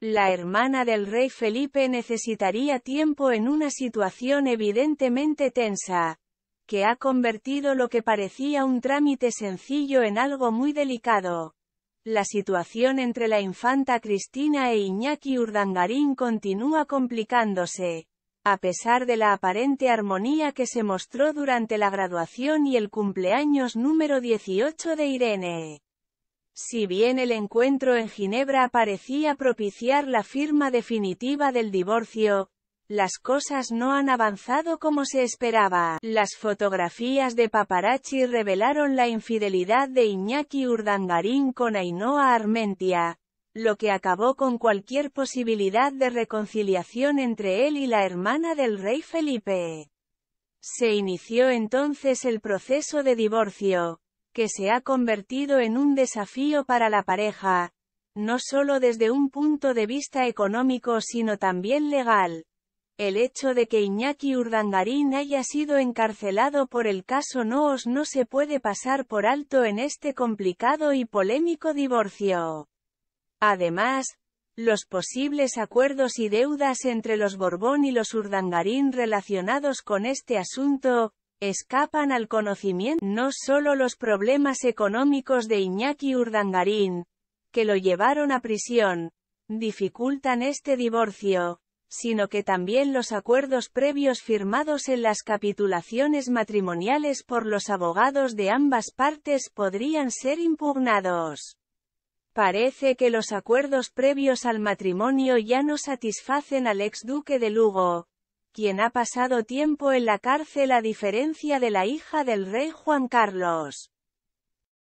La hermana del rey Felipe necesitaría tiempo en una situación evidentemente tensa, que ha convertido lo que parecía un trámite sencillo en algo muy delicado. La situación entre la infanta Cristina e Iñaki Urdangarín continúa complicándose. A pesar de la aparente armonía que se mostró durante la graduación y el cumpleaños número 18 de Irene. Si bien el encuentro en Ginebra parecía propiciar la firma definitiva del divorcio, las cosas no han avanzado como se esperaba. Las fotografías de paparazzi revelaron la infidelidad de Iñaki Urdangarín con Ainhoa Armentia, lo que acabó con cualquier posibilidad de reconciliación entre él y la hermana del rey Felipe. Se inició entonces el proceso de divorcio, que se ha convertido en un desafío para la pareja, no solo desde un punto de vista económico sino también legal. El hecho de que Iñaki Urdangarín haya sido encarcelado por el caso Noos no se puede pasar por alto en este complicado y polémico divorcio. Además, los posibles acuerdos y deudas entre los Borbón y los Urdangarín relacionados con este asunto, Escapan al conocimiento no solo los problemas económicos de Iñaki Urdangarín, que lo llevaron a prisión, dificultan este divorcio, sino que también los acuerdos previos firmados en las capitulaciones matrimoniales por los abogados de ambas partes podrían ser impugnados. Parece que los acuerdos previos al matrimonio ya no satisfacen al ex duque de Lugo, quien ha pasado tiempo en la cárcel a diferencia de la hija del rey Juan Carlos.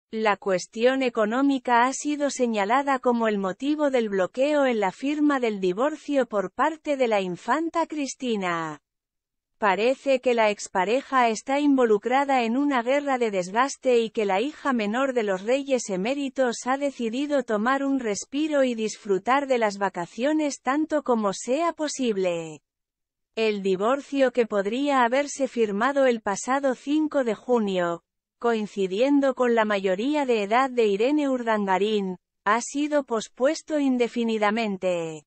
La cuestión económica ha sido señalada como el motivo del bloqueo en la firma del divorcio por parte de la infanta Cristina. Parece que la expareja está involucrada en una guerra de desgaste y que la hija menor de los reyes eméritos ha decidido tomar un respiro y disfrutar de las vacaciones tanto como sea posible. El divorcio que podría haberse firmado el pasado 5 de junio, coincidiendo con la mayoría de edad de Irene Urdangarín, ha sido pospuesto indefinidamente.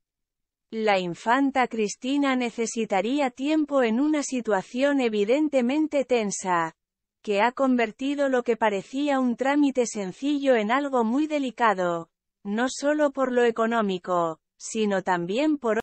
La infanta Cristina necesitaría tiempo en una situación evidentemente tensa, que ha convertido lo que parecía un trámite sencillo en algo muy delicado, no solo por lo económico, sino también por